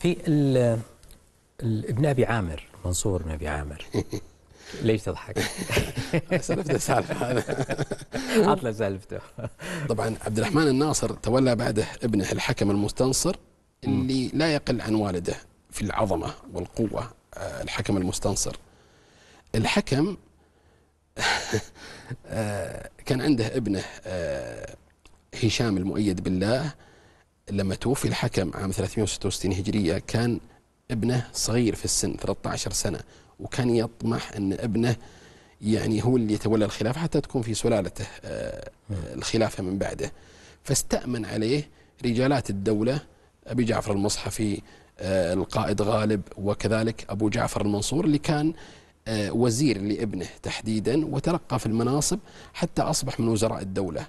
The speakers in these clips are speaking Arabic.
في ال ابن ابي عامر منصور بن ابي عامر ليش تضحك؟ سلفته سالفه هذا عطله سالفته طبعا عبد الرحمن الناصر تولى بعده ابنه الحكم المستنصر اللي لا يقل عن والده في العظمه والقوه آه، الحكم المستنصر الحكم آه، كان عنده ابنه آه، هشام المؤيد بالله لما توفي الحكم عام 366 هجرية كان ابنه صغير في السن 13 سنة وكان يطمح أن ابنه يعني هو اللي يتولى الخلافة حتى تكون في سلالته آه، آه، الخلافة من بعده فاستأمن عليه رجالات الدولة أبي جعفر المصحفي آه، القائد غالب وكذلك أبو جعفر المنصور اللي كان وزير لابنه تحديدا وتلقى في المناصب حتى أصبح من وزراء الدولة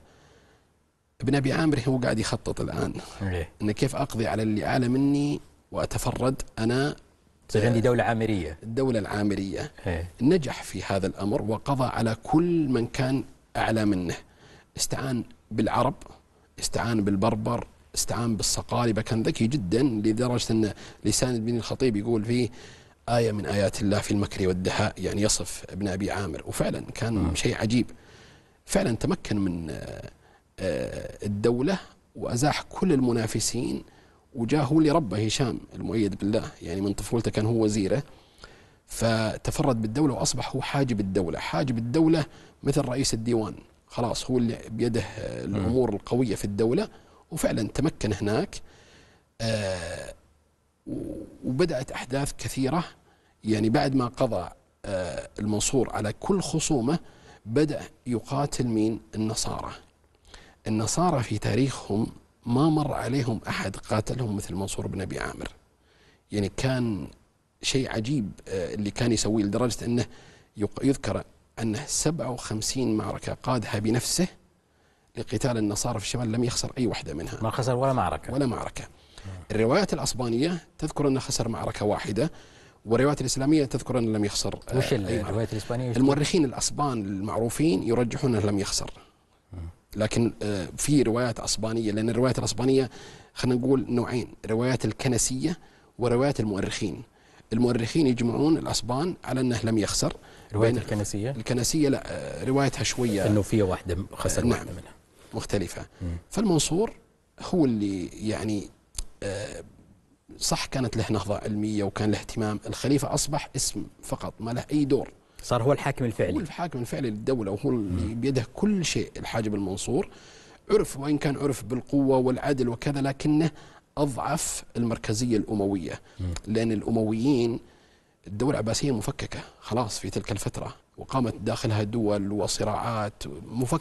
ابن ابي عامر هو قاعد يخطط الان إيه. ان كيف اقضي على اللي اعلى مني واتفرد انا تغني دولة عامرية الدولة العامرية هي. إيه. نجح في هذا الأمر وقضى على كل من كان أعلى منه استعان بالعرب استعان بالبربر استعان بالصقالبة كان ذكي جدا لدرجة أن لسان ابن الخطيب يقول فيه آية من آيات الله في المكر والدهاء يعني يصف ابن أبي عامر وفعلا كان م. شيء عجيب فعلا تمكن من آه، الدولة وأزاح كل المنافسين وجاء هو اللي ربه هشام المؤيد بالله يعني من طفولته كان هو وزيره فتفرد بالدولة وأصبح هو حاجب الدولة حاجب الدولة مثل رئيس الديوان خلاص هو اللي بيده آه، نعم. الأمور القوية في الدولة وفعلا تمكن هناك آه، وبدأت أحداث كثيرة يعني بعد ما قضى المنصور على كل خصومه بدأ يقاتل مين النصارى النصارى في تاريخهم ما مر عليهم أحد قاتلهم مثل منصور بن أبي عامر يعني كان شيء عجيب آه، اللي كان يسويه لدرجة أنه يذكر أنه 57 معركة قادها بنفسه لقتال النصارى في الشمال لم يخسر أي واحدة منها ما خسر ولا معركة ولا معركة الروايات الأسبانية تذكر أنه خسر معركة واحدة والروايات الإسلامية تذكر أنه لم يخسر آه، وش الروايات الإسبانية المؤرخين الأسبان المعروفين يرجحون أنه لم يخسر لكن آه، في روايات اسبانيه لان الروايات الاسبانيه خلينا نقول نوعين روايات الكنسيه وروايات المؤرخين المؤرخين يجمعون الاسبان على انه لم يخسر روايه الكنسيه الكنسيه لا آه، روايتها شويه انه في واحده خسر نعم واحده منها مختلفه فالمنصور هو اللي يعني آه، صح كانت له نهضه علميه وكان له اهتمام الخليفه اصبح اسم فقط ما له اي دور صار هو الحاكم الفعلي هو الحاكم الفعلي للدولة وهو اللي بيده كل شيء الحاجب المنصور عرف وإن كان عرف بالقوة والعدل وكذا لكنه أضعف المركزية الأموية لأن الأمويين الدولة العباسية مفككة خلاص في تلك الفترة وقامت داخلها دول وصراعات مفككة